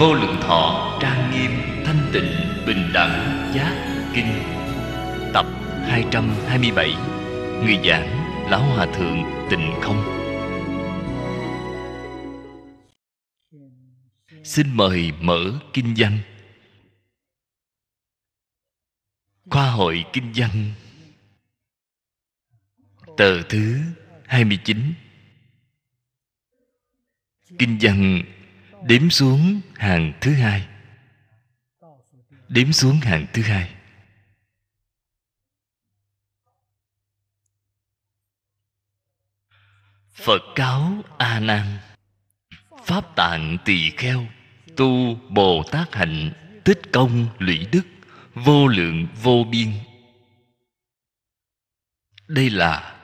vô lượng thọ trang nghiêm thanh tịnh bình đẳng giác kinh tập 227 người giảng lão hòa thượng tịnh không xin mời mở kinh văn khoa hội kinh văn tờ thứ 29 kinh văn đếm xuống hàng thứ hai đếm xuống hàng thứ hai phật cáo a nan pháp tạng tỳ kheo tu bồ tát hạnh tích công lũy đức vô lượng vô biên đây là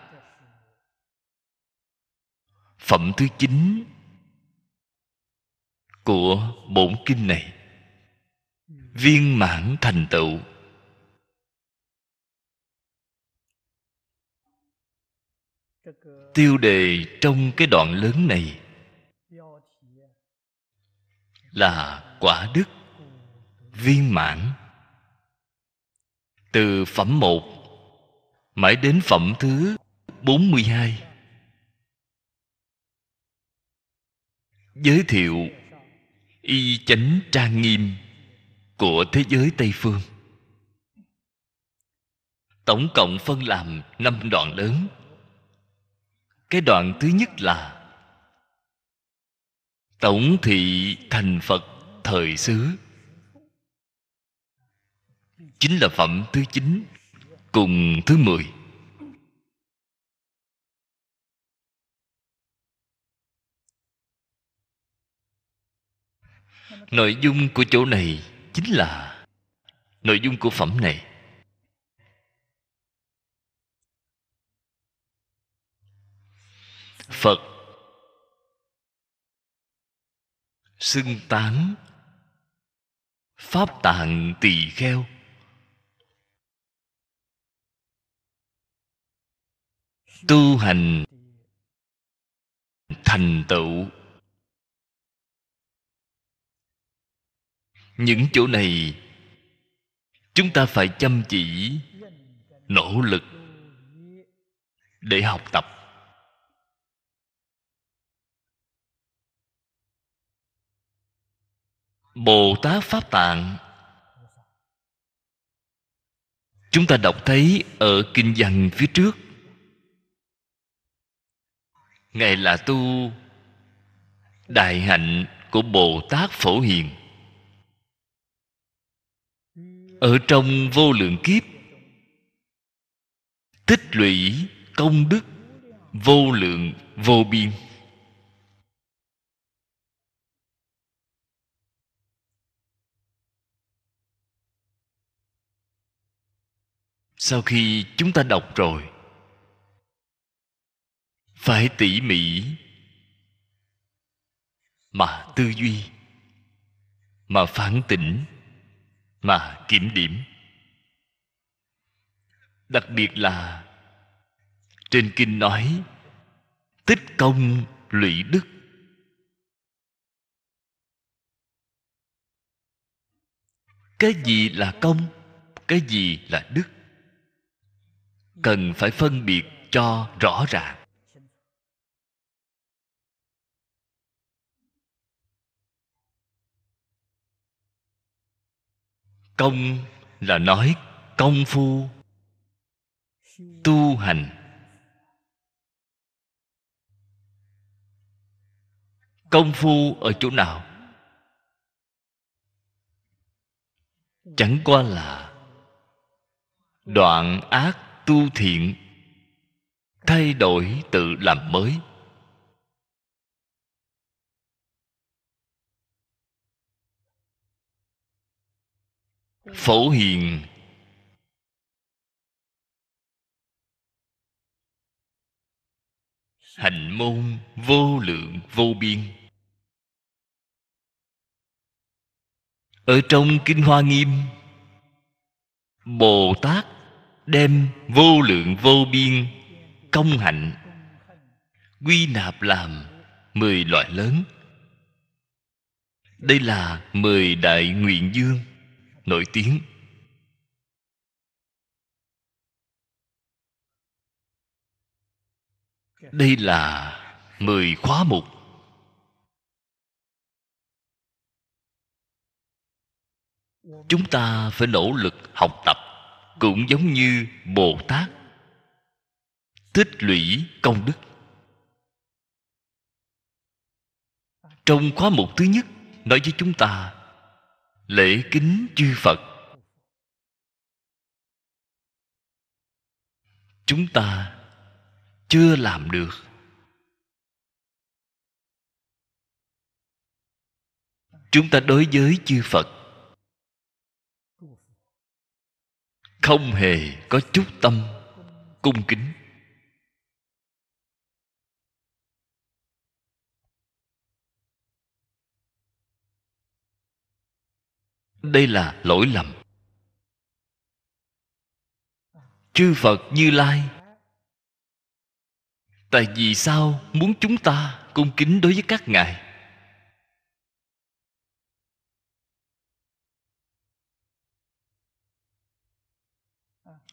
phẩm thứ chín của bổn kinh này viên mãn thành tựu tiêu đề trong cái đoạn lớn này là quả đức viên mãn từ phẩm một mãi đến phẩm thứ bốn mươi hai giới thiệu y chánh trang nghiêm của thế giới tây phương tổng cộng phân làm năm đoạn lớn cái đoạn thứ nhất là tổng thị thành phật thời xứ chính là phẩm thứ chín cùng thứ mười nội dung của chỗ này chính là nội dung của phẩm này phật xưng tán pháp tạng tỳ kheo tu hành thành tựu những chỗ này chúng ta phải chăm chỉ nỗ lực để học tập bồ tát pháp tạng chúng ta đọc thấy ở kinh văn phía trước ngài là tu đại hạnh của bồ tát phổ hiền ở trong vô lượng kiếp tích lũy công đức vô lượng vô biên sau khi chúng ta đọc rồi phải tỉ mỉ mà tư duy mà phản tỉnh mà kiểm điểm đặc biệt là trên kinh nói tích công lụy đức cái gì là công cái gì là đức cần phải phân biệt cho rõ ràng công là nói công phu tu hành công phu ở chỗ nào chẳng qua là đoạn ác tu thiện thay đổi tự làm mới phổ hiền hạnh môn vô lượng vô biên ở trong kinh hoa nghiêm bồ tát đem vô lượng vô biên công hạnh quy nạp làm mười loại lớn đây là mười đại nguyện dương nổi tiếng đây là mười khóa mục chúng ta phải nỗ lực học tập cũng giống như bồ tát tích lũy công đức trong khóa mục thứ nhất nói với chúng ta lễ kính chư phật chúng ta chưa làm được chúng ta đối với chư phật không hề có chút tâm cung kính đây là lỗi lầm chư phật như lai tại vì sao muốn chúng ta cung kính đối với các ngài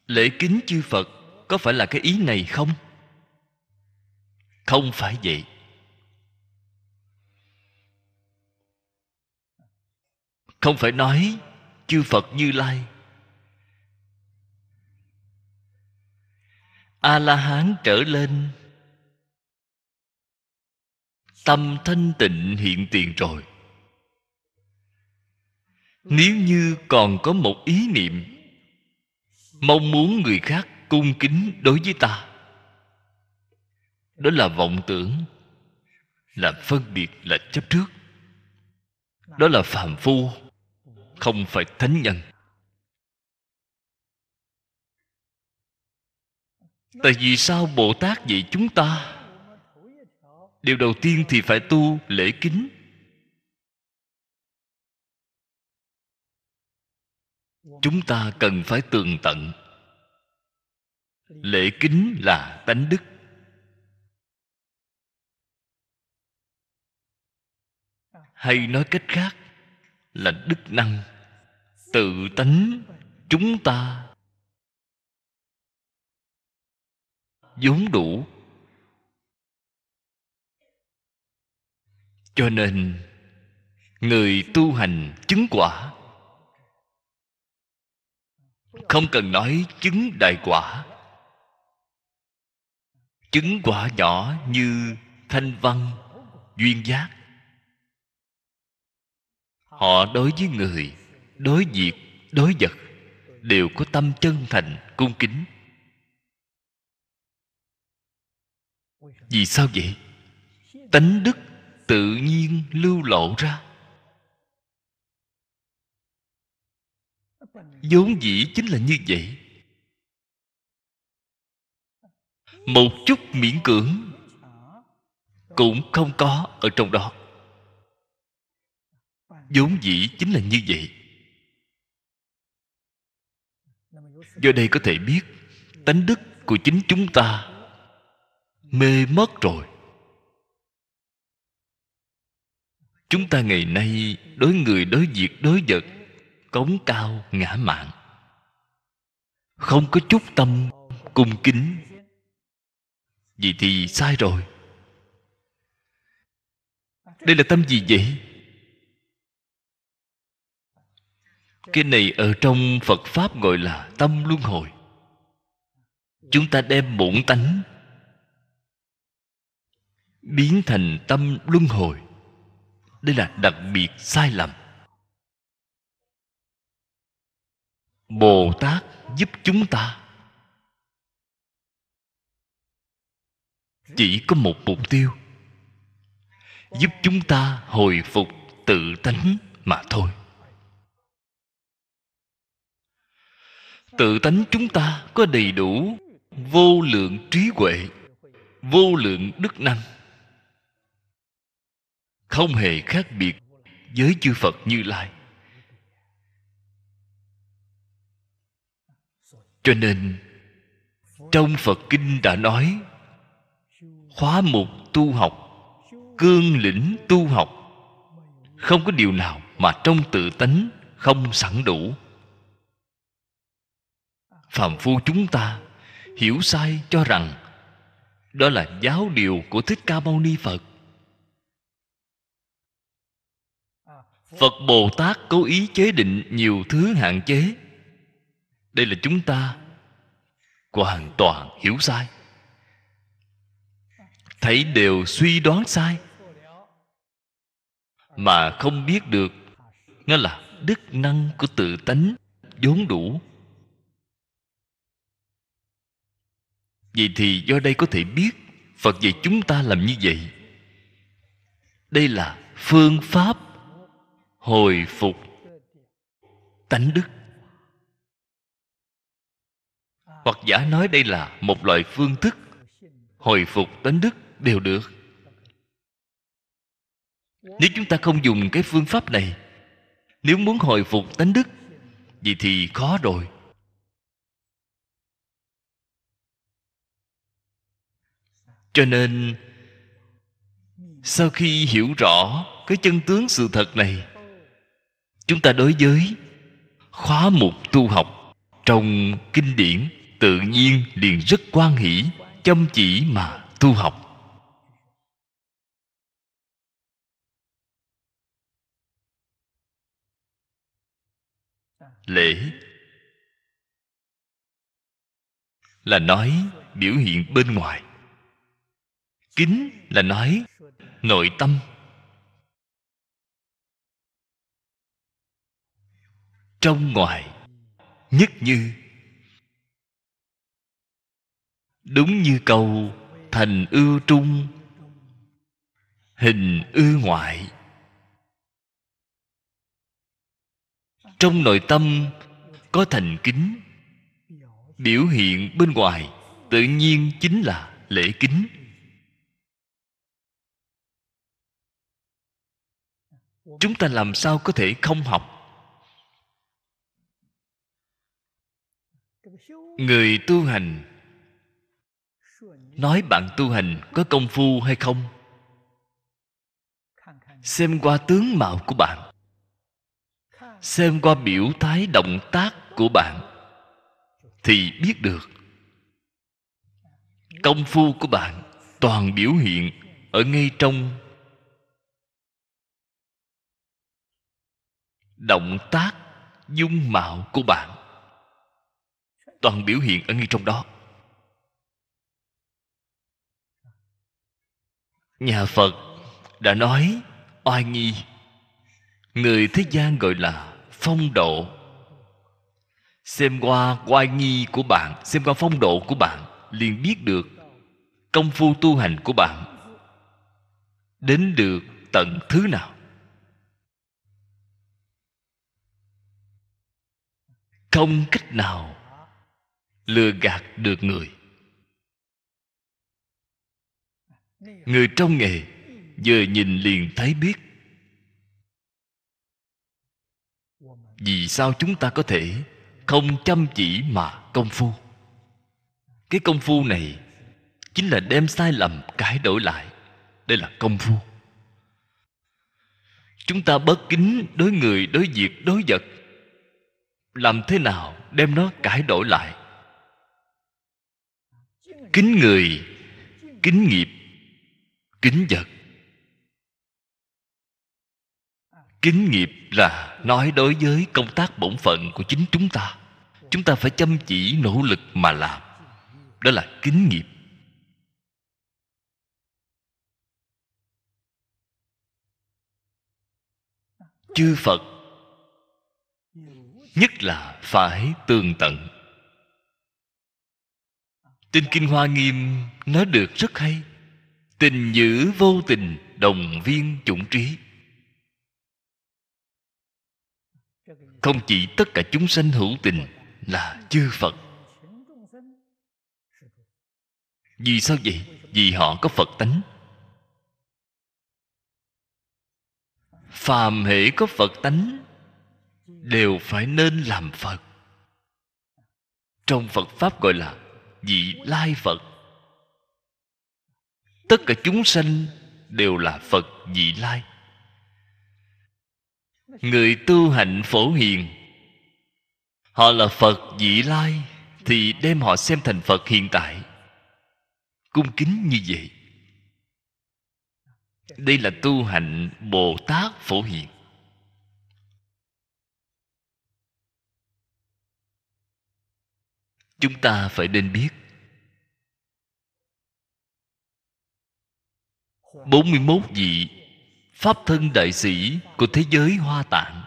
lễ kính chư phật có phải là cái ý này không không phải vậy không phải nói chư phật như lai a la hán trở lên tâm thanh tịnh hiện tiền rồi nếu như còn có một ý niệm mong muốn người khác cung kính đối với ta đó là vọng tưởng là phân biệt là chấp trước đó là phàm phu không phải thánh nhân tại vì sao bồ tát dạy chúng ta điều đầu tiên thì phải tu lễ kính chúng ta cần phải tường tận lễ kính là tánh đức hay nói cách khác là đức năng tự tánh chúng ta vốn đủ cho nên người tu hành chứng quả không cần nói chứng đại quả chứng quả nhỏ như thanh văn duyên giác họ đối với người đối diệt đối vật đều có tâm chân thành cung kính vì sao vậy tánh đức tự nhiên lưu lộ ra vốn dĩ chính là như vậy một chút miễn cưỡng cũng không có ở trong đó vốn dĩ chính là như vậy do đây có thể biết tánh đức của chính chúng ta mê mất rồi chúng ta ngày nay đối người đối việc đối vật cống cao ngã mạn không có chút tâm cung kính vậy thì sai rồi đây là tâm gì vậy cái này ở trong phật pháp gọi là tâm luân hồi chúng ta đem bổn tánh biến thành tâm luân hồi đây là đặc biệt sai lầm bồ tát giúp chúng ta chỉ có một mục tiêu giúp chúng ta hồi phục tự tánh mà thôi tự tánh chúng ta có đầy đủ vô lượng trí huệ vô lượng đức năng không hề khác biệt với chư phật như lai cho nên trong phật kinh đã nói khóa mục tu học cương lĩnh tu học không có điều nào mà trong tự tánh không sẵn đủ phàm phu chúng ta hiểu sai cho rằng đó là giáo điều của thích ca mâu ni phật phật bồ tát cố ý chế định nhiều thứ hạn chế đây là chúng ta hoàn toàn hiểu sai thấy đều suy đoán sai mà không biết được nghĩa là đức năng của tự tánh vốn đủ vậy thì do đây có thể biết phật dạy chúng ta làm như vậy đây là phương pháp hồi phục tánh đức hoặc giả nói đây là một loại phương thức hồi phục tánh đức đều được nếu chúng ta không dùng cái phương pháp này nếu muốn hồi phục tánh đức vậy thì khó rồi cho nên sau khi hiểu rõ cái chân tướng sự thật này chúng ta đối với khóa mục tu học trong kinh điển tự nhiên liền rất quan hỷ chăm chỉ mà tu học lễ là nói biểu hiện bên ngoài kính là nói nội tâm trong ngoài nhất như đúng như câu thành ưu trung hình ư ngoại trong nội tâm có thành kính biểu hiện bên ngoài tự nhiên chính là lễ kính chúng ta làm sao có thể không học người tu hành nói bạn tu hành có công phu hay không xem qua tướng mạo của bạn xem qua biểu thái động tác của bạn thì biết được công phu của bạn toàn biểu hiện ở ngay trong động tác dung mạo của bạn toàn biểu hiện ở ngay trong đó nhà phật đã nói oai nghi người thế gian gọi là phong độ xem qua oai nghi của bạn xem qua phong độ của bạn liền biết được công phu tu hành của bạn đến được tận thứ nào không cách nào lừa gạt được người người trong nghề vừa nhìn liền thấy biết vì sao chúng ta có thể không chăm chỉ mà công phu cái công phu này chính là đem sai lầm cải đổi lại đây là công phu chúng ta bất kính đối người đối việc đối vật làm thế nào đem nó cải đổi lại kính người kính nghiệp kính vật kính nghiệp là nói đối với công tác bổn phận của chính chúng ta chúng ta phải chăm chỉ nỗ lực mà làm đó là kính nghiệp chư phật nhất là phải tường tận tinh kinh hoa nghiêm nói được rất hay tình dữ vô tình đồng viên chủng trí không chỉ tất cả chúng sanh hữu tình là chư phật vì sao vậy vì họ có phật tánh phàm hệ có phật tánh đều phải nên làm phật trong phật pháp gọi là vị lai phật tất cả chúng sanh đều là phật vị lai người tu hạnh phổ hiền họ là phật vị lai thì đem họ xem thành phật hiện tại cung kính như vậy đây là tu hạnh bồ tát phổ hiền chúng ta phải nên biết 41 vị Pháp thân đại sĩ của thế giới Hoa Tạng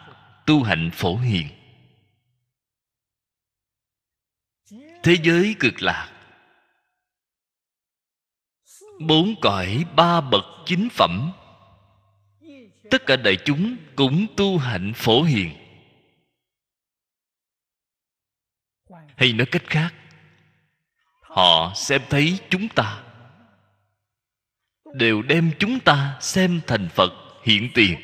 Tu hạnh phổ hiền Thế giới cực lạc Bốn cõi ba bậc chính phẩm Tất cả đại chúng cũng tu hạnh phổ hiền hay nói cách khác họ xem thấy chúng ta đều đem chúng ta xem thành phật hiện tiền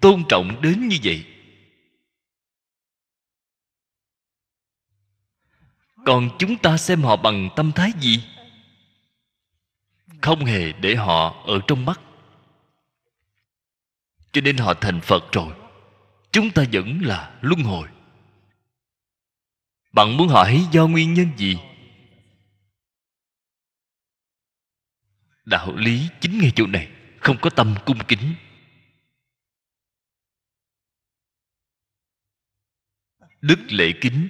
tôn trọng đến như vậy còn chúng ta xem họ bằng tâm thái gì không hề để họ ở trong mắt cho nên họ thành phật rồi chúng ta vẫn là luân hồi bạn muốn hỏi do nguyên nhân gì đạo lý chính ngay chỗ này không có tâm cung kính đức lễ kính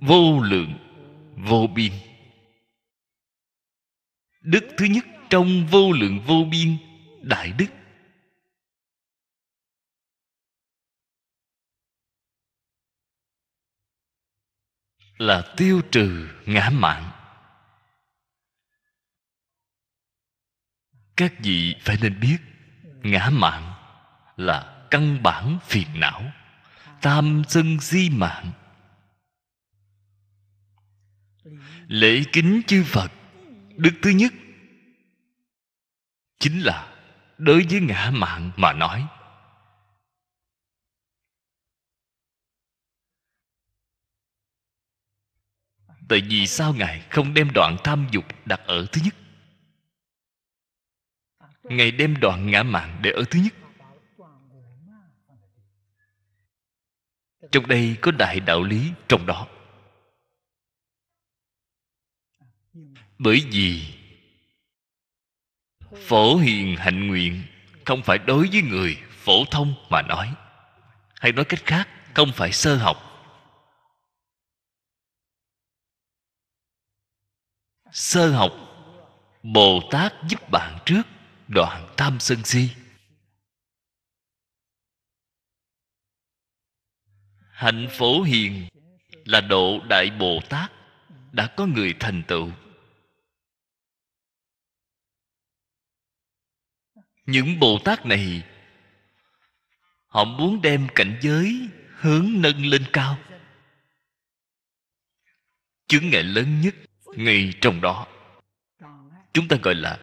vô lượng vô biên đức thứ nhất trong vô lượng vô biên đại đức là tiêu trừ ngã mạn các vị phải nên biết ngã mạn là căn bản phiền não tam sân di mạn lễ kính chư phật đức thứ nhất chính là đối với ngã mạn mà nói tại vì sao ngài không đem đoạn tham dục đặt ở thứ nhất ngài đem đoạn ngã mạng để ở thứ nhất trong đây có đại đạo lý trong đó bởi vì phổ hiền hạnh nguyện không phải đối với người phổ thông mà nói hay nói cách khác không phải sơ học sơ học bồ tát giúp bạn trước đoạn tham sân si hạnh phổ hiền là độ đại bồ tát đã có người thành tựu những bồ tát này họ muốn đem cảnh giới hướng nâng lên cao chứng ngại lớn nhất ngay trong đó chúng ta gọi là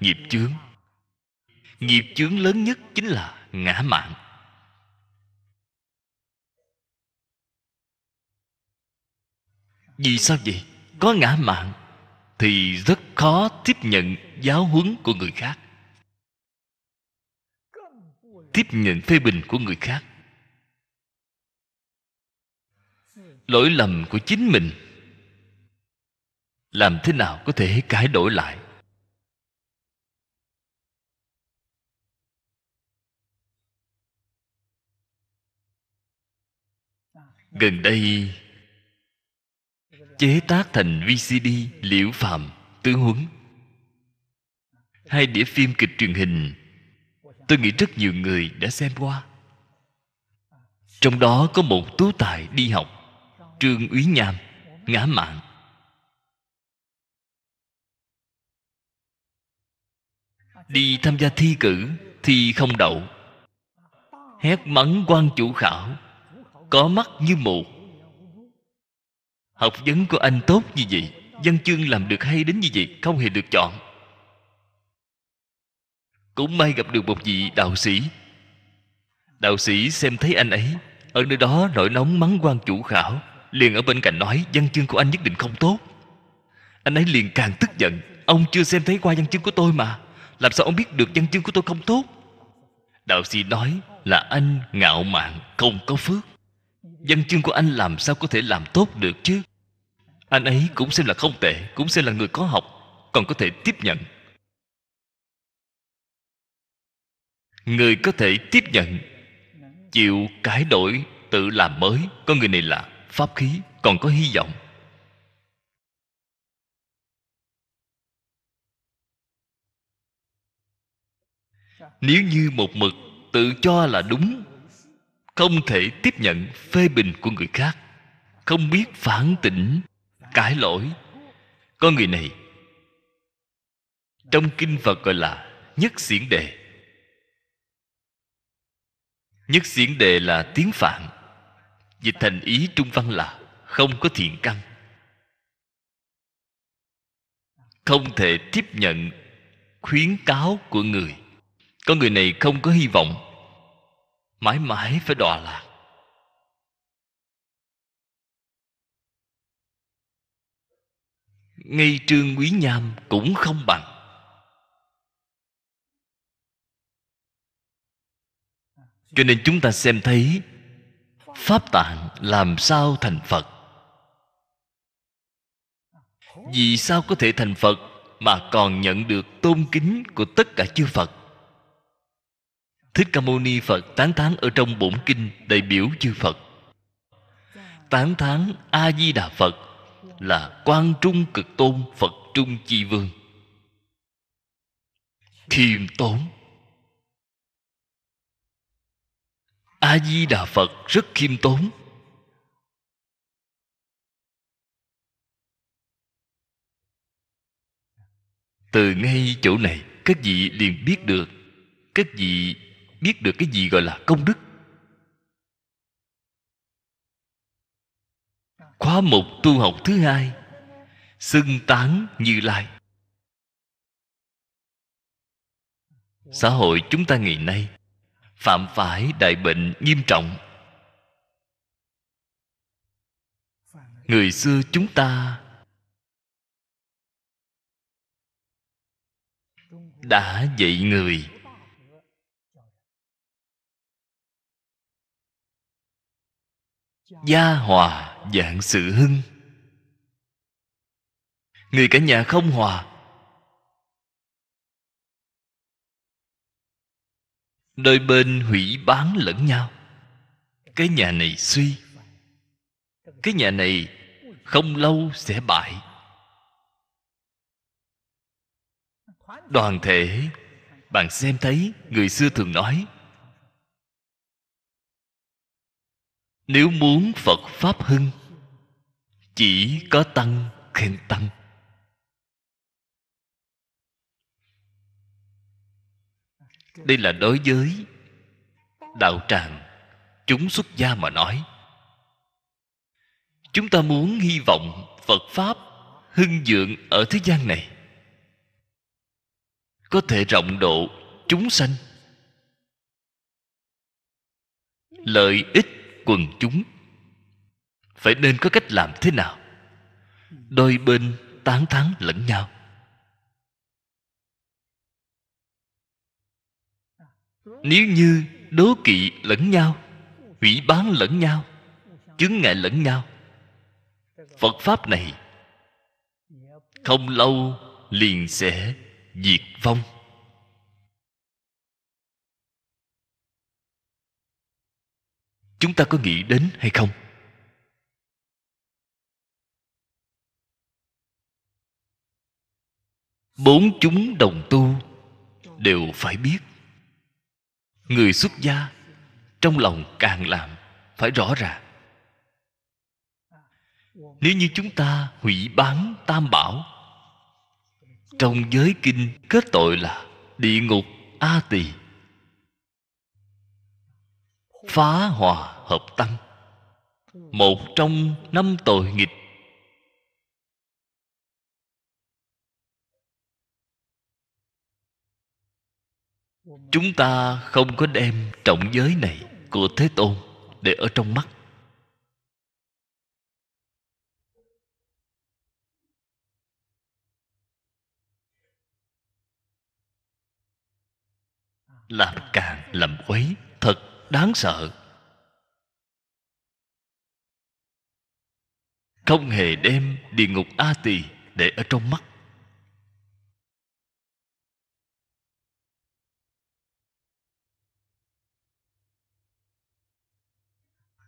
nghiệp chướng nghiệp chướng lớn nhất chính là ngã mạn vì sao vậy có ngã mạn thì rất khó tiếp nhận giáo huấn của người khác tiếp nhận phê bình của người khác lỗi lầm của chính mình làm thế nào có thể cải đổi lại gần đây chế tác thành vcd liễu phạm tướng huấn hai đĩa phim kịch truyền hình tôi nghĩ rất nhiều người đã xem qua trong đó có một tú tài đi học trương úy nham ngã mạng đi tham gia thi cử thì không đậu hét mắng quan chủ khảo có mắt như mù học vấn của anh tốt như vậy văn chương làm được hay đến như vậy không hề được chọn cũng may gặp được một vị đạo sĩ đạo sĩ xem thấy anh ấy ở nơi đó nổi nóng mắng quan chủ khảo liền ở bên cạnh nói văn chương của anh nhất định không tốt anh ấy liền càng tức giận ông chưa xem thấy qua văn chương của tôi mà làm sao ông biết được văn chương của tôi không tốt Đạo sĩ nói là anh ngạo mạn không có phước Văn chương của anh làm sao có thể làm tốt được chứ Anh ấy cũng xem là không tệ Cũng xem là người có học Còn có thể tiếp nhận Người có thể tiếp nhận Chịu cải đổi Tự làm mới Con người này là pháp khí Còn có hy vọng nếu như một mực tự cho là đúng không thể tiếp nhận phê bình của người khác không biết phản tỉnh cải lỗi có người này trong kinh phật gọi là nhất xiển đề nhất xiển đề là tiếng phạn dịch thành ý trung văn là không có thiện căn không thể tiếp nhận khuyến cáo của người có người này không có hy vọng mãi mãi phải đọa lạc ngay trương quý nham cũng không bằng cho nên chúng ta xem thấy pháp tạng làm sao thành phật vì sao có thể thành phật mà còn nhận được tôn kính của tất cả chư phật Thích Ca Mâu Ni Phật tán thán ở trong bổn kinh đại biểu chư Phật. Tán thán A Di Đà Phật là quan trung cực tôn Phật trung chi vương. Khiêm tốn. A Di Đà Phật rất khiêm tốn. Từ ngay chỗ này các vị liền biết được các vị biết được cái gì gọi là công đức khóa một tu học thứ hai xưng tán như lai xã hội chúng ta ngày nay phạm phải đại bệnh nghiêm trọng người xưa chúng ta đã dạy người gia hòa dạng sự hưng người cả nhà không hòa đôi bên hủy bán lẫn nhau cái nhà này suy cái nhà này không lâu sẽ bại đoàn thể bạn xem thấy người xưa thường nói nếu muốn phật pháp hưng chỉ có tăng khen tăng đây là đối với đạo tràng chúng xuất gia mà nói chúng ta muốn hy vọng phật pháp hưng vượng ở thế gian này có thể rộng độ chúng sanh lợi ích quần chúng phải nên có cách làm thế nào đôi bên tán thán lẫn nhau nếu như đố kỵ lẫn nhau hủy bán lẫn nhau chứng ngại lẫn nhau phật pháp này không lâu liền sẽ diệt vong chúng ta có nghĩ đến hay không bốn chúng đồng tu đều phải biết người xuất gia trong lòng càng làm phải rõ ràng nếu như chúng ta hủy bán tam bảo trong giới kinh kết tội là địa ngục a tỳ phá hòa hợp tăng một trong năm tội nghịch chúng ta không có đem trọng giới này của thế tôn để ở trong mắt làm càng làm quấy đáng sợ không hề đem địa ngục a tỳ để ở trong mắt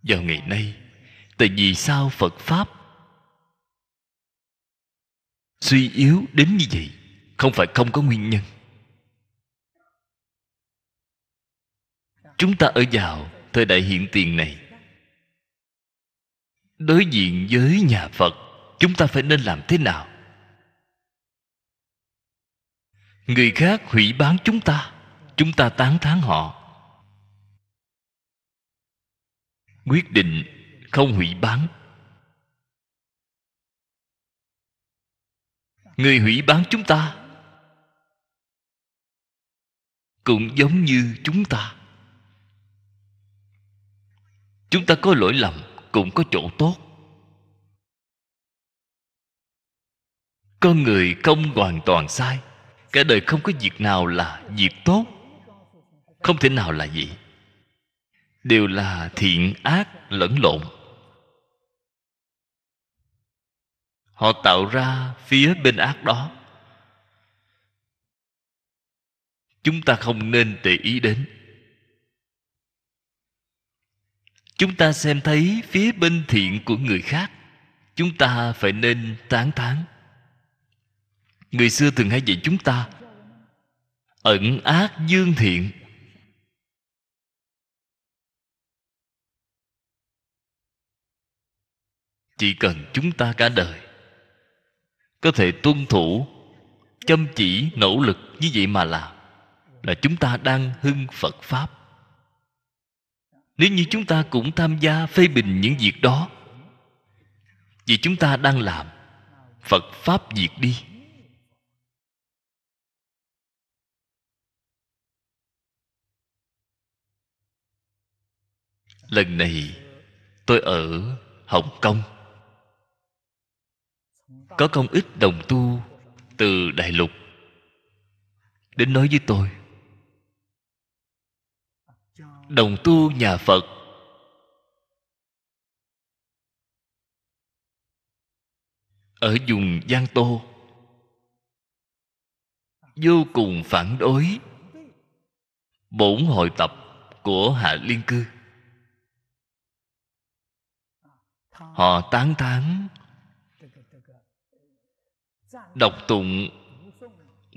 vào ngày nay tại vì sao phật pháp suy yếu đến như vậy không phải không có nguyên nhân chúng ta ở vào thời đại hiện tiền này đối diện với nhà phật chúng ta phải nên làm thế nào người khác hủy bán chúng ta chúng ta tán thán họ quyết định không hủy bán người hủy bán chúng ta cũng giống như chúng ta chúng ta có lỗi lầm cũng có chỗ tốt con người không hoàn toàn sai cả đời không có việc nào là việc tốt không thể nào là gì đều là thiện ác lẫn lộn họ tạo ra phía bên ác đó chúng ta không nên để ý đến chúng ta xem thấy phía bên thiện của người khác chúng ta phải nên tán thán người xưa thường hay dạy chúng ta ẩn ác dương thiện chỉ cần chúng ta cả đời có thể tuân thủ chăm chỉ nỗ lực như vậy mà làm là chúng ta đang hưng phật pháp nếu như chúng ta cũng tham gia phê bình những việc đó vì chúng ta đang làm phật pháp diệt đi lần này tôi ở hồng kông có không ít đồng tu từ đại lục đến nói với tôi đồng tu nhà phật ở vùng giang tô vô cùng phản đối bổn hội tập của hạ liên cư họ tán thán đọc tụng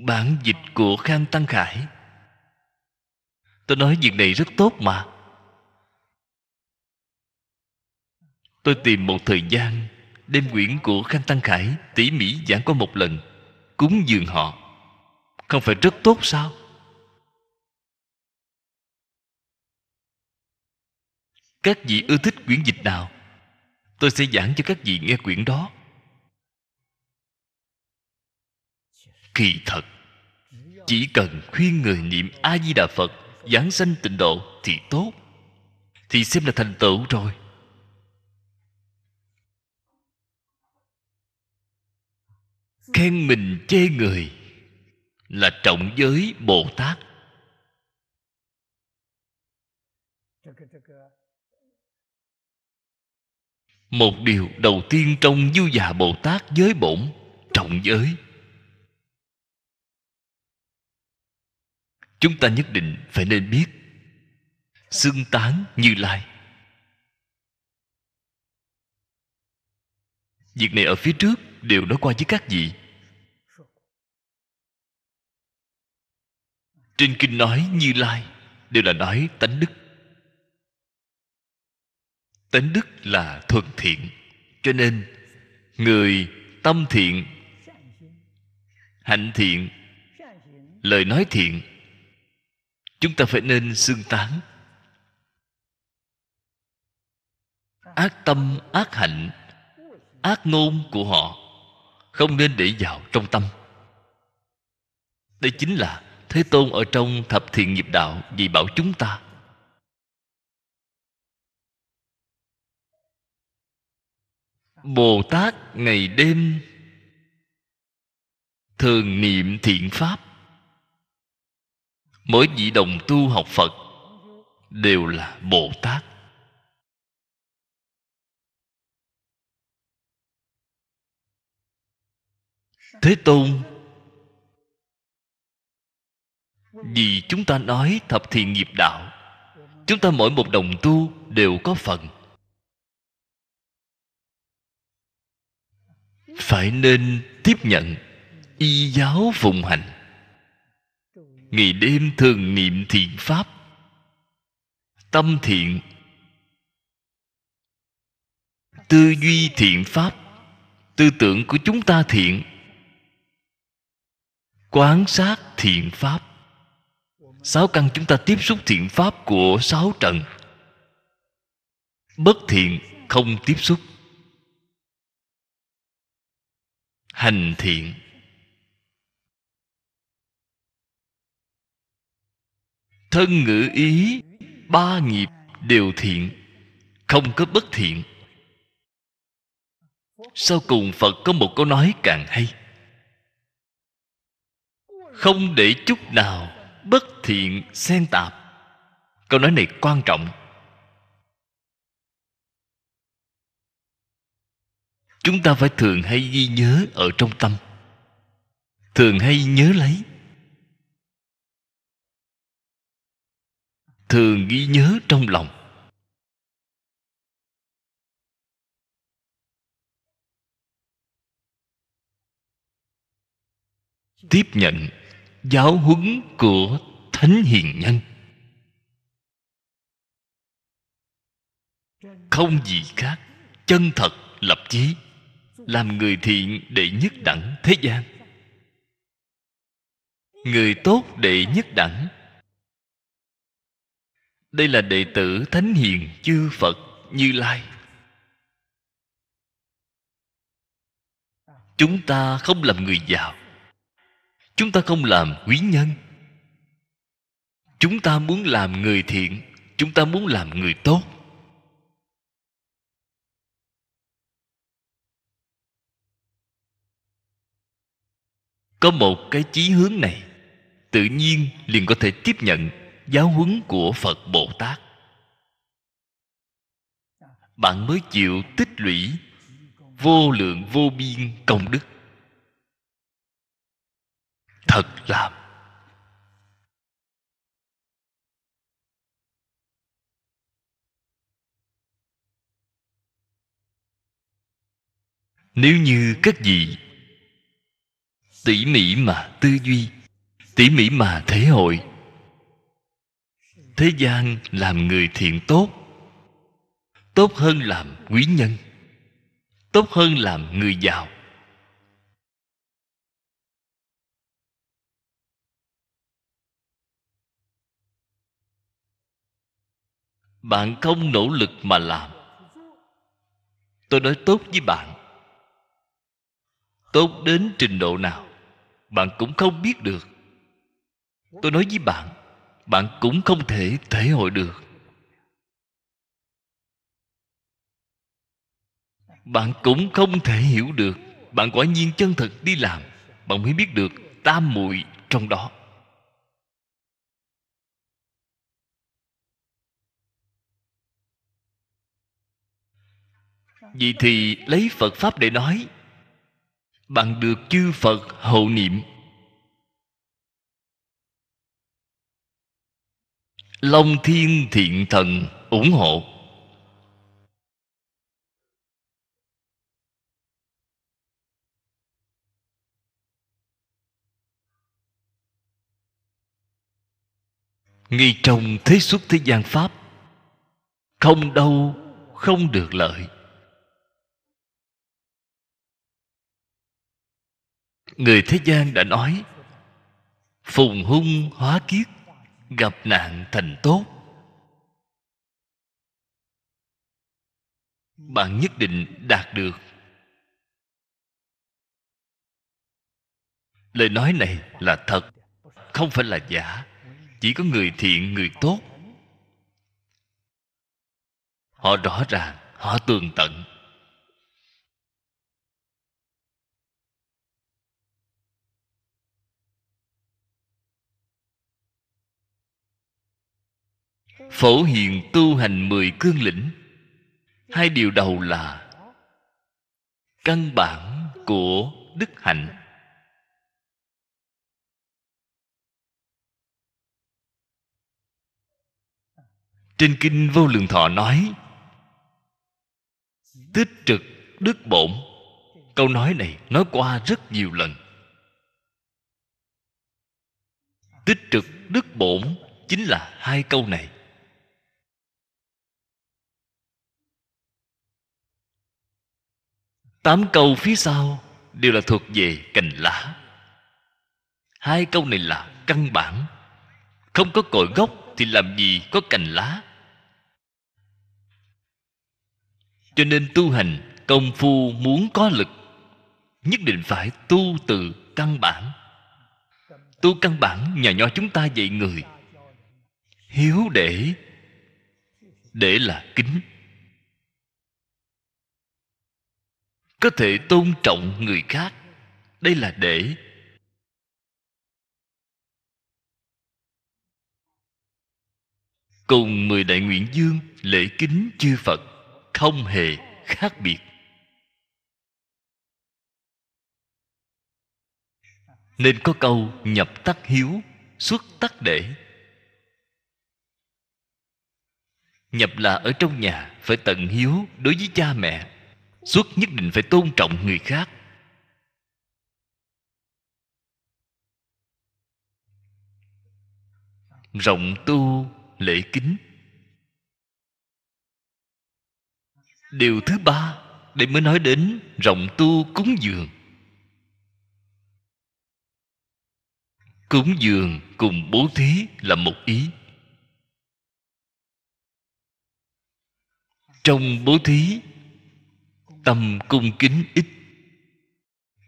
bản dịch của khang tăng khải tôi nói việc này rất tốt mà tôi tìm một thời gian đem quyển của khanh tăng khải tỉ mỉ giảng qua một lần cúng dường họ không phải rất tốt sao các vị ưa thích quyển dịch nào tôi sẽ giảng cho các vị nghe quyển đó kỳ thật chỉ cần khuyên người niệm a di đà phật giảng sanh tịnh độ thì tốt thì xem là thành tựu rồi khen mình chê người là trọng giới bồ tát một điều đầu tiên trong du già bồ tát giới bổn trọng giới chúng ta nhất định phải nên biết xưng tán như lai việc này ở phía trước đều nói qua với các vị trên kinh nói như lai đều là nói tánh đức tánh đức là thuần thiện cho nên người tâm thiện hạnh thiện lời nói thiện chúng ta phải nên xưng tán ác tâm ác hạnh ác ngôn của họ không nên để vào trong tâm đây chính là thế tôn ở trong thập thiện nghiệp đạo vì bảo chúng ta bồ tát ngày đêm thường niệm thiện pháp mỗi vị đồng tu học phật đều là bồ tát thế tôn vì chúng ta nói thập thiện nghiệp đạo chúng ta mỗi một đồng tu đều có phần phải nên tiếp nhận y giáo vùng hành ngày đêm thường niệm thiện pháp tâm thiện tư duy thiện pháp tư tưởng của chúng ta thiện quán sát thiện pháp sáu căn chúng ta tiếp xúc thiện pháp của sáu trần bất thiện không tiếp xúc hành thiện thân ngữ ý ba nghiệp đều thiện không có bất thiện sau cùng phật có một câu nói càng hay không để chút nào bất thiện xen tạp câu nói này quan trọng chúng ta phải thường hay ghi nhớ ở trong tâm thường hay nhớ lấy thường ghi nhớ trong lòng tiếp nhận giáo huấn của thánh hiền nhân không gì khác chân thật lập chí làm người thiện đệ nhất đẳng thế gian người tốt đệ nhất đẳng đây là đệ tử thánh hiền chư phật như lai chúng ta không làm người giàu chúng ta không làm quý nhân chúng ta muốn làm người thiện chúng ta muốn làm người tốt có một cái chí hướng này tự nhiên liền có thể tiếp nhận giáo huấn của phật bồ tát bạn mới chịu tích lũy vô lượng vô biên công đức thật làm nếu như các vị tỉ mỉ mà tư duy tỉ mỉ mà thể hội thế gian làm người thiện tốt tốt hơn làm quý nhân tốt hơn làm người giàu bạn không nỗ lực mà làm tôi nói tốt với bạn tốt đến trình độ nào bạn cũng không biết được tôi nói với bạn bạn cũng không thể thể hội được bạn cũng không thể hiểu được bạn quả nhiên chân thực đi làm bạn mới biết được tam muội trong đó vì thì lấy phật pháp để nói bạn được chư phật hậu niệm long thiên thiện thần ủng hộ ngay trong thế xuất thế gian pháp không đâu không được lợi người thế gian đã nói phùng hung hóa kiết gặp nạn thành tốt bạn nhất định đạt được lời nói này là thật không phải là giả chỉ có người thiện người tốt họ rõ ràng họ tường tận phổ hiền tu hành mười cương lĩnh hai điều đầu là căn bản của đức hạnh trên kinh vô lượng thọ nói tích trực đức bổn câu nói này nói qua rất nhiều lần tích trực đức bổn chính là hai câu này tám câu phía sau đều là thuộc về cành lá hai câu này là căn bản không có cội gốc thì làm gì có cành lá cho nên tu hành công phu muốn có lực nhất định phải tu từ căn bản tu căn bản nhà nho chúng ta dạy người hiếu để để là kính có thể tôn trọng người khác đây là để cùng mười đại nguyện dương lễ kính chư phật không hề khác biệt nên có câu nhập tắc hiếu xuất tắc để nhập là ở trong nhà phải tận hiếu đối với cha mẹ suốt nhất định phải tôn trọng người khác rộng tu lễ kính điều thứ ba để mới nói đến rộng tu cúng dường cúng dường cùng bố thí là một ý trong bố thí tâm cung kính ít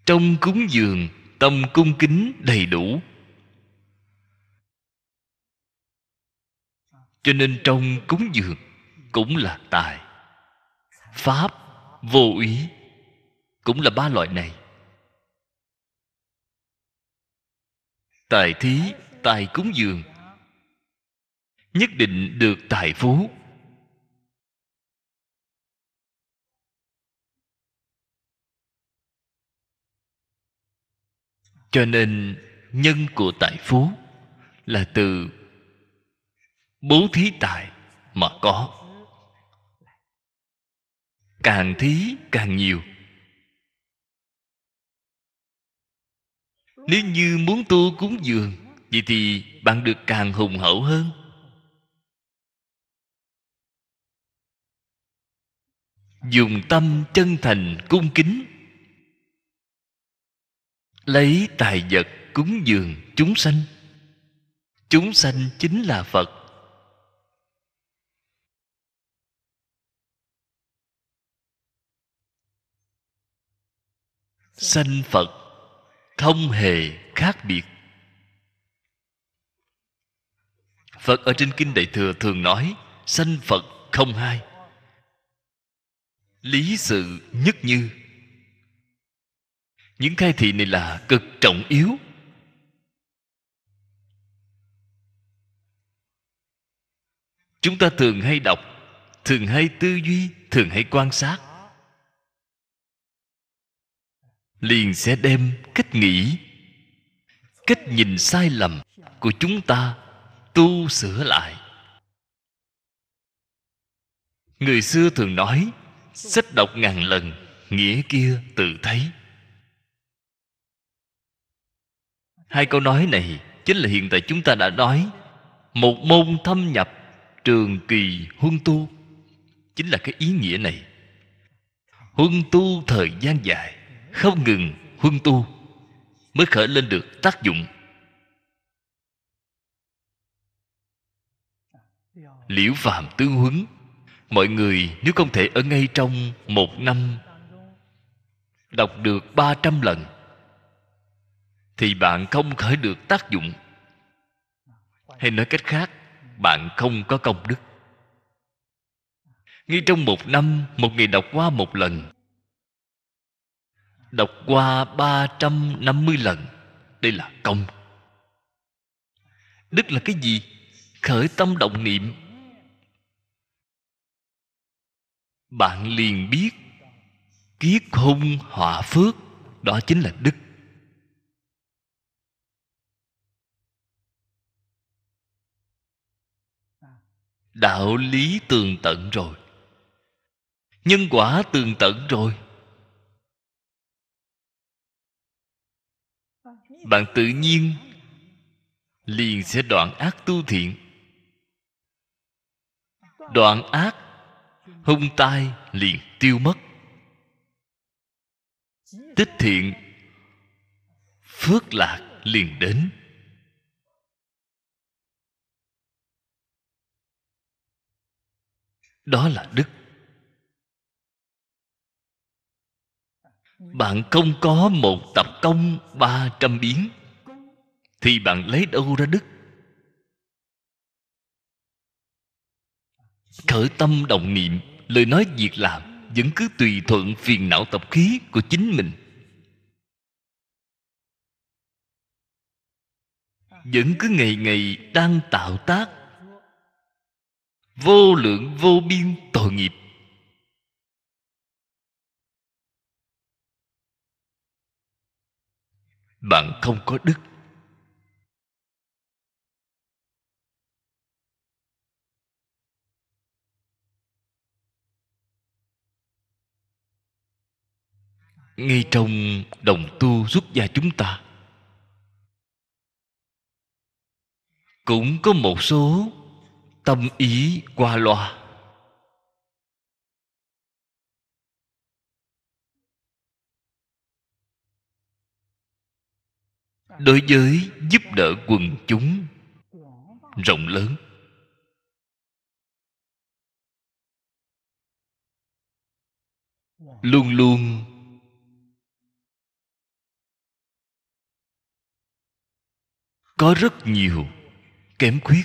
trong cúng dường tâm cung kính đầy đủ cho nên trong cúng dường cũng là tài pháp vô ý cũng là ba loại này tài thí tài cúng dường nhất định được tài phú cho nên nhân của tài phú là từ bố thí tài mà có càng thí càng nhiều nếu như muốn tu cúng dường vậy thì bạn được càng hùng hậu hơn dùng tâm chân thành cung kính lấy tài vật cúng dường chúng sanh chúng sanh chính là phật sanh phật không hề khác biệt phật ở trên kinh đại thừa thường nói sanh phật không hai lý sự nhất như những khai thị này là cực trọng yếu chúng ta thường hay đọc thường hay tư duy thường hay quan sát liền sẽ đem cách nghĩ cách nhìn sai lầm của chúng ta tu sửa lại người xưa thường nói sách đọc ngàn lần nghĩa kia tự thấy hai câu nói này chính là hiện tại chúng ta đã nói một môn thâm nhập trường kỳ huân tu chính là cái ý nghĩa này huân tu thời gian dài không ngừng huân tu mới khởi lên được tác dụng liễu phàm tương huấn mọi người nếu không thể ở ngay trong một năm đọc được ba trăm lần thì bạn không khởi được tác dụng hay nói cách khác bạn không có công đức ngay trong một năm một người đọc qua một lần đọc qua ba trăm năm mươi lần đây là công đức là cái gì khởi tâm động niệm bạn liền biết kiết hung họa phước đó chính là đức đạo lý tường tận rồi nhân quả tường tận rồi bạn tự nhiên liền sẽ đoạn ác tu thiện đoạn ác hung tai liền tiêu mất tích thiện phước lạc liền đến đó là đức bạn không có một tập công ba trăm biến thì bạn lấy đâu ra đức khởi tâm đồng niệm lời nói việc làm vẫn cứ tùy thuận phiền não tập khí của chính mình vẫn cứ ngày ngày đang tạo tác vô lượng vô biên tội nghiệp bạn không có đức ngay trong đồng tu xuất gia chúng ta cũng có một số tâm ý qua loa đối với giúp đỡ quần chúng rộng lớn luôn luôn có rất nhiều kém khuyết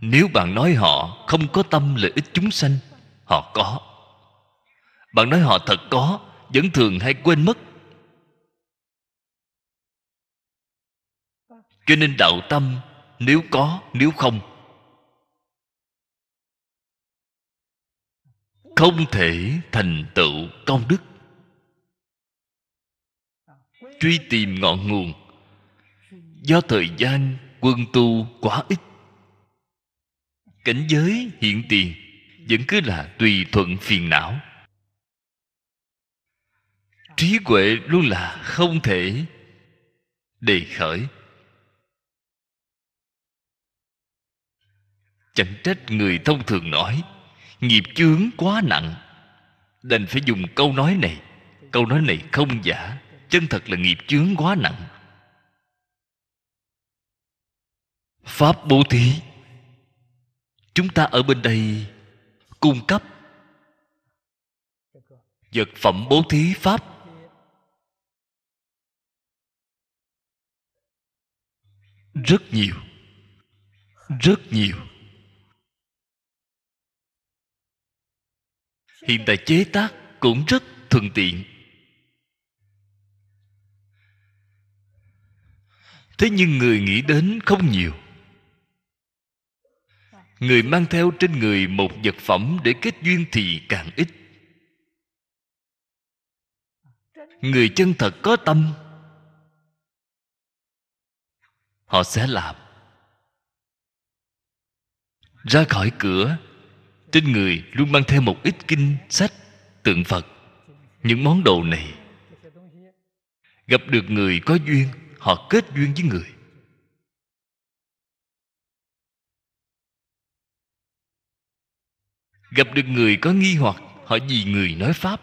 nếu bạn nói họ không có tâm lợi ích chúng sanh họ có bạn nói họ thật có vẫn thường hay quên mất cho nên đạo tâm nếu có nếu không không thể thành tựu công đức truy tìm ngọn nguồn do thời gian quân tu quá ít cảnh giới hiện tiền vẫn cứ là tùy thuận phiền não trí huệ luôn là không thể đề khởi chẳng trách người thông thường nói nghiệp chướng quá nặng đành phải dùng câu nói này câu nói này không giả chân thật là nghiệp chướng quá nặng pháp bố thí chúng ta ở bên đây cung cấp vật phẩm bố thí pháp rất nhiều rất nhiều hiện tại chế tác cũng rất thuận tiện thế nhưng người nghĩ đến không nhiều người mang theo trên người một vật phẩm để kết duyên thì càng ít người chân thật có tâm họ sẽ làm ra khỏi cửa trên người luôn mang theo một ít kinh sách tượng phật những món đồ này gặp được người có duyên họ kết duyên với người gặp được người có nghi hoặc hỏi gì người nói pháp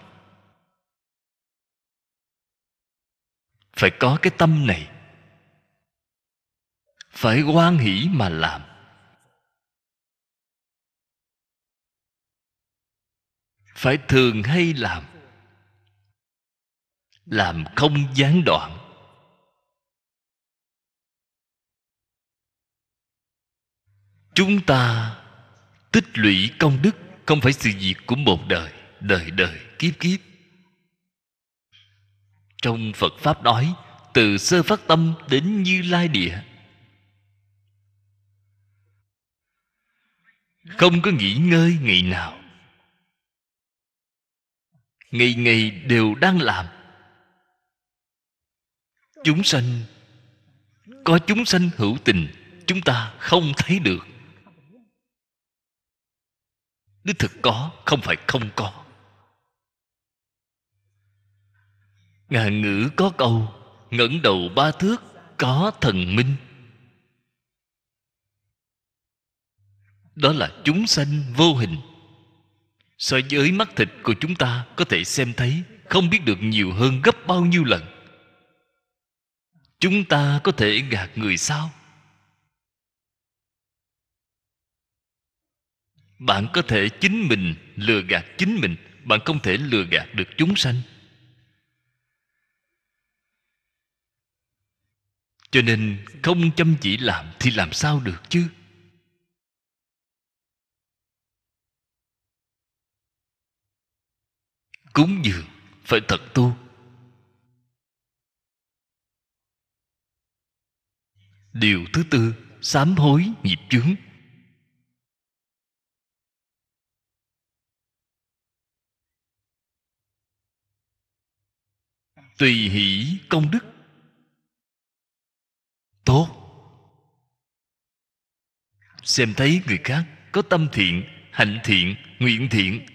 phải có cái tâm này phải hoan hỷ mà làm phải thường hay làm làm không gián đoạn chúng ta tích lũy công đức không phải sự việc của một đời đời đời kiếp kiếp trong phật pháp nói từ sơ phát tâm đến như lai địa không có nghỉ ngơi ngày nào ngày ngày đều đang làm chúng sanh có chúng sanh hữu tình chúng ta không thấy được đích thực có không phải không có ngàn ngữ có câu ngẩng đầu ba thước có thần minh đó là chúng sanh vô hình so với mắt thịt của chúng ta có thể xem thấy không biết được nhiều hơn gấp bao nhiêu lần chúng ta có thể gạt người sao bạn có thể chính mình lừa gạt chính mình bạn không thể lừa gạt được chúng sanh cho nên không chăm chỉ làm thì làm sao được chứ cúng dường phải thật tu điều thứ tư sám hối nghiệp chướng tùy hỷ công đức tốt xem thấy người khác có tâm thiện hạnh thiện nguyện thiện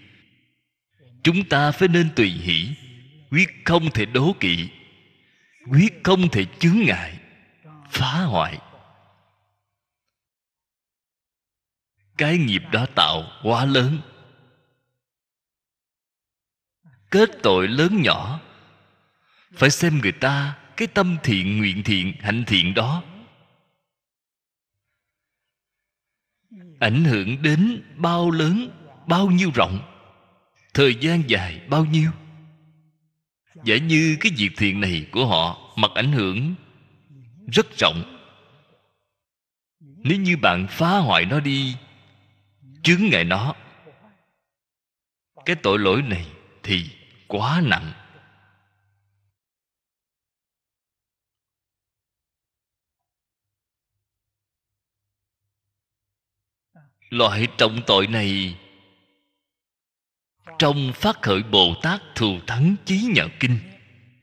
chúng ta phải nên tùy hỷ quyết không thể đố kỵ quyết không thể chướng ngại phá hoại cái nghiệp đó tạo quá lớn kết tội lớn nhỏ phải xem người ta cái tâm thiện nguyện thiện hạnh thiện đó ảnh hưởng đến bao lớn bao nhiêu rộng thời gian dài bao nhiêu giả như cái việc thiện này của họ mặt ảnh hưởng rất rộng nếu như bạn phá hoại nó đi chướng ngại nó cái tội lỗi này thì quá nặng loại trọng tội này trong phát khởi bồ tát thù thắng chí nhờ kinh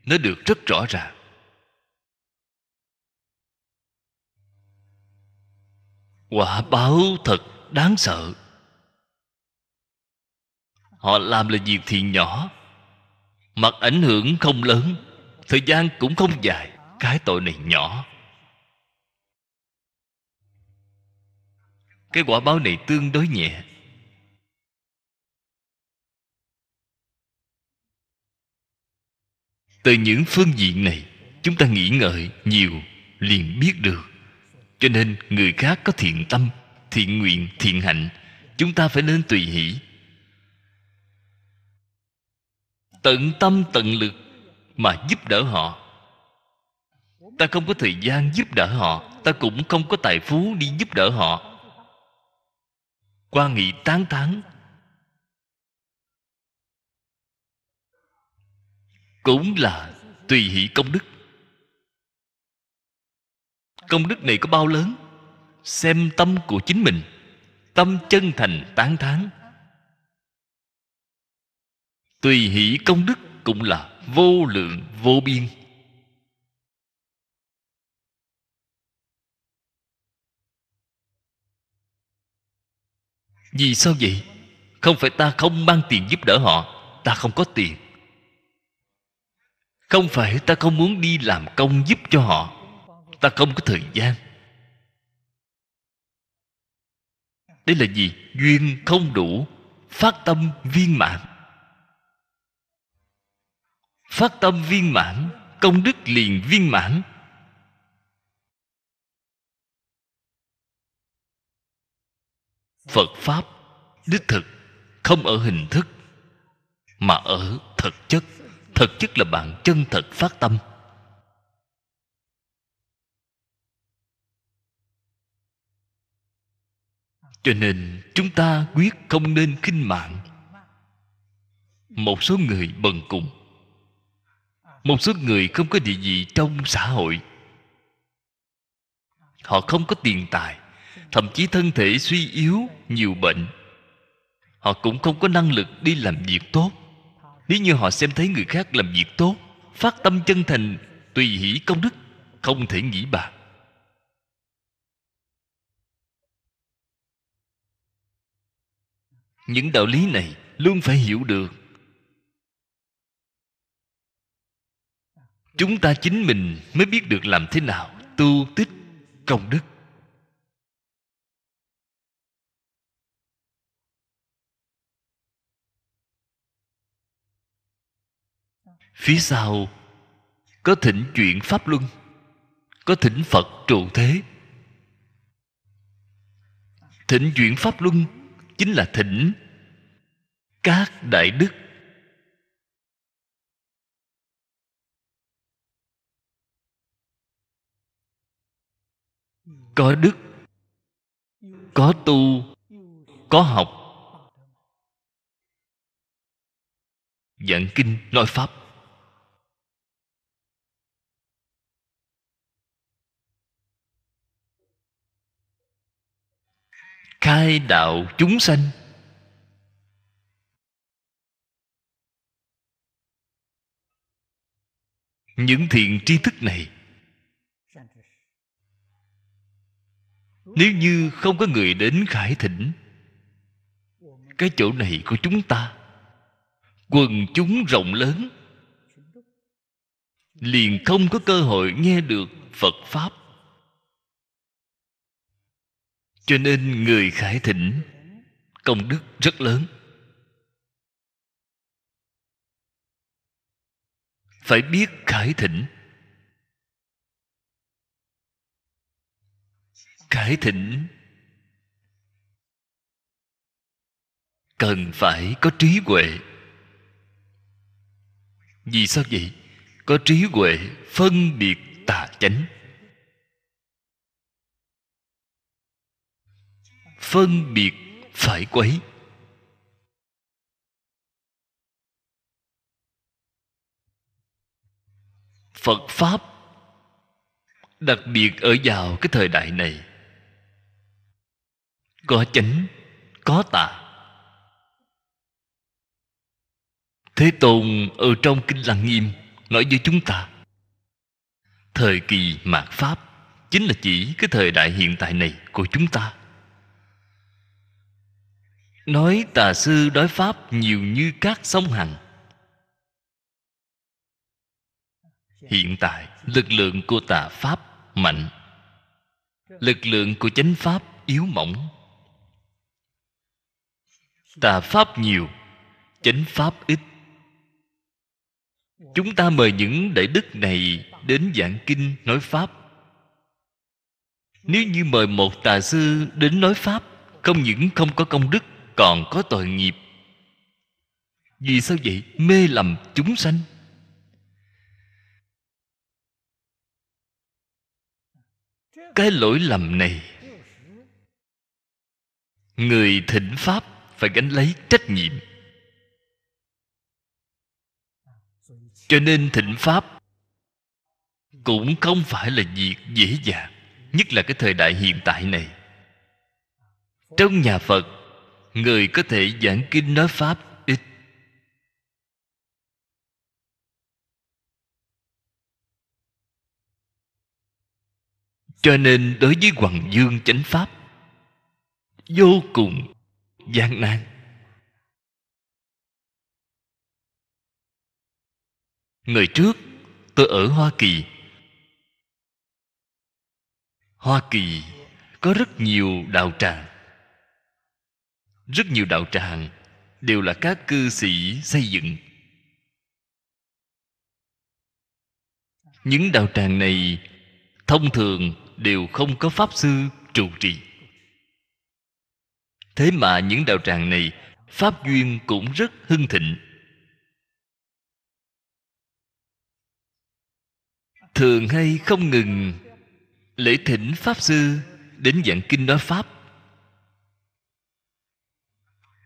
nó được rất rõ ràng quả báo thật đáng sợ họ làm là việc thiện nhỏ mặt ảnh hưởng không lớn thời gian cũng không dài cái tội này nhỏ Cái quả báo này tương đối nhẹ Từ những phương diện này Chúng ta nghĩ ngợi nhiều Liền biết được Cho nên người khác có thiện tâm Thiện nguyện, thiện hạnh Chúng ta phải nên tùy hỷ Tận tâm tận lực Mà giúp đỡ họ Ta không có thời gian giúp đỡ họ Ta cũng không có tài phú đi giúp đỡ họ qua nghị tán thán cũng là tùy hỷ công đức công đức này có bao lớn xem tâm của chính mình tâm chân thành tán thán tùy hỷ công đức cũng là vô lượng vô biên vì sao vậy không phải ta không mang tiền giúp đỡ họ ta không có tiền không phải ta không muốn đi làm công giúp cho họ ta không có thời gian đây là gì duyên không đủ phát tâm viên mãn phát tâm viên mãn công đức liền viên mãn phật pháp đích thực không ở hình thức mà ở thực chất thực chất là bạn chân thật phát tâm cho nên chúng ta quyết không nên khinh mạng một số người bần cùng một số người không có địa vị trong xã hội họ không có tiền tài thậm chí thân thể suy yếu nhiều bệnh họ cũng không có năng lực đi làm việc tốt nếu như họ xem thấy người khác làm việc tốt phát tâm chân thành tùy hỷ công đức không thể nghĩ bạc những đạo lý này luôn phải hiểu được chúng ta chính mình mới biết được làm thế nào tu tích công đức phía sau có thỉnh chuyện pháp luân có thỉnh phật trụ thế thỉnh chuyển pháp luân chính là thỉnh các đại đức có đức có tu có học giảng kinh nói pháp khai đạo chúng sanh những thiện tri thức này nếu như không có người đến khải thỉnh cái chỗ này của chúng ta quần chúng rộng lớn liền không có cơ hội nghe được phật pháp cho nên người khải thỉnh công đức rất lớn phải biết khải thỉnh khải thỉnh cần phải có trí huệ vì sao vậy có trí huệ phân biệt tà chánh phân biệt phải quấy phật pháp đặc biệt ở vào cái thời đại này có chánh có tà thế tôn ở trong kinh lăng nghiêm nói với chúng ta thời kỳ mạt pháp chính là chỉ cái thời đại hiện tại này của chúng ta nói tà sư đối pháp nhiều như các sông hằng hiện tại lực lượng của tà pháp mạnh lực lượng của chánh pháp yếu mỏng tà pháp nhiều chánh pháp ít chúng ta mời những đại đức này đến giảng kinh nói pháp nếu như mời một tà sư đến nói pháp không những không có công đức còn có tội nghiệp vì sao vậy mê lầm chúng sanh cái lỗi lầm này người thịnh pháp phải gánh lấy trách nhiệm cho nên thịnh pháp cũng không phải là việc dễ dàng nhất là cái thời đại hiện tại này trong nhà phật người có thể giảng kinh nói pháp ít cho nên đối với hoàng dương chánh pháp vô cùng gian nan người trước tôi ở hoa kỳ hoa kỳ có rất nhiều đạo tràng rất nhiều đạo tràng đều là các cư sĩ xây dựng những đạo tràng này thông thường đều không có pháp sư trụ trì thế mà những đạo tràng này pháp duyên cũng rất hưng thịnh thường hay không ngừng lễ thỉnh pháp sư đến giảng kinh nói pháp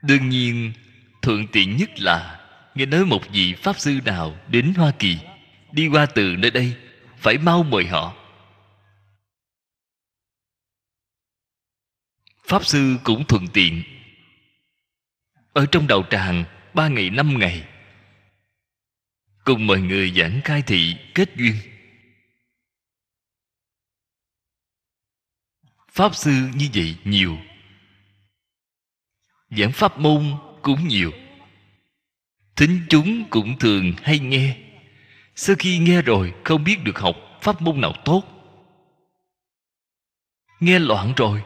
đương nhiên thuận tiện nhất là nghe nói một vị pháp sư nào đến hoa kỳ đi qua từ nơi đây phải mau mời họ pháp sư cũng thuận tiện ở trong đầu tràng ba ngày năm ngày cùng mọi người giảng khai thị kết duyên pháp sư như vậy nhiều giảng pháp môn cũng nhiều thính chúng cũng thường hay nghe sau khi nghe rồi không biết được học pháp môn nào tốt nghe loạn rồi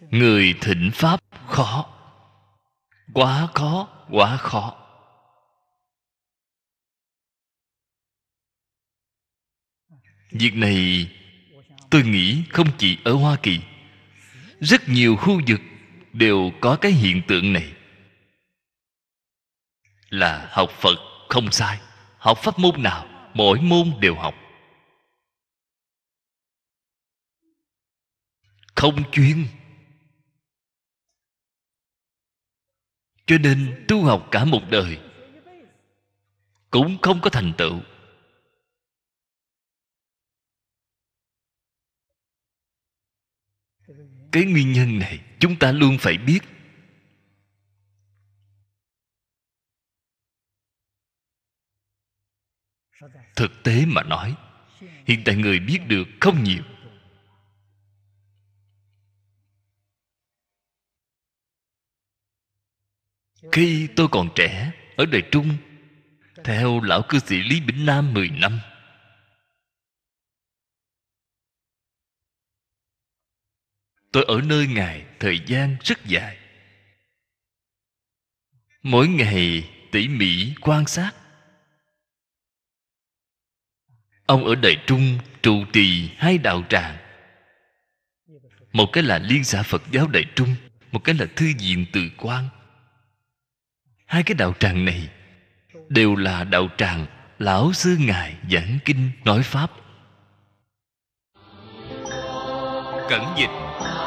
người thỉnh pháp khó quá khó quá khó việc này tôi nghĩ không chỉ ở hoa kỳ rất nhiều khu vực đều có cái hiện tượng này là học phật không sai học pháp môn nào mỗi môn đều học không chuyên cho nên tu học cả một đời cũng không có thành tựu cái nguyên nhân này chúng ta luôn phải biết thực tế mà nói hiện tại người biết được không nhiều khi tôi còn trẻ ở đời trung theo lão cư sĩ lý bính nam mười năm tôi ở nơi ngài thời gian rất dài mỗi ngày tỉ mỉ quan sát ông ở đại trung trụ trì hai đạo tràng một cái là liên xã phật giáo đại trung một cái là thư viện từ quan hai cái đạo tràng này đều là đạo tràng lão sư ngài giảng kinh nói pháp cẩn dịch